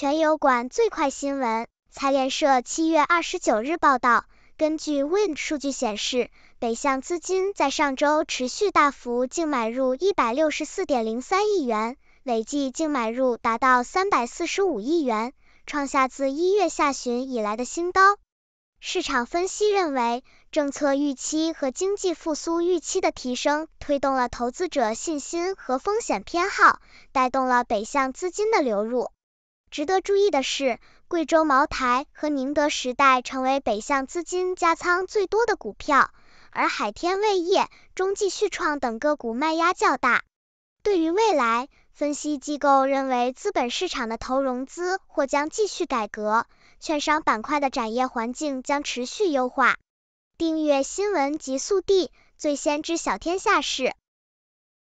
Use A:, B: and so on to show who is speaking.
A: 全油管最快新闻，财联社七月二十九日报道，根据 Wind 数据显示，北向资金在上周持续大幅净买入一百六十四点零三亿元，累计净买入达到三百四十五亿元，创下自一月下旬以来的新高。市场分析认为，政策预期和经济复苏预期的提升，推动了投资者信心和风险偏好，带动了北向资金的流入。值得注意的是，贵州茅台和宁德时代成为北向资金加仓最多的股票，而海天味业、中继旭创等个股卖压较大。对于未来，分析机构认为，资本市场的投融资或将继续改革，券商板块的展业环境将持续优化。订阅新闻极速递，最先知晓天下事。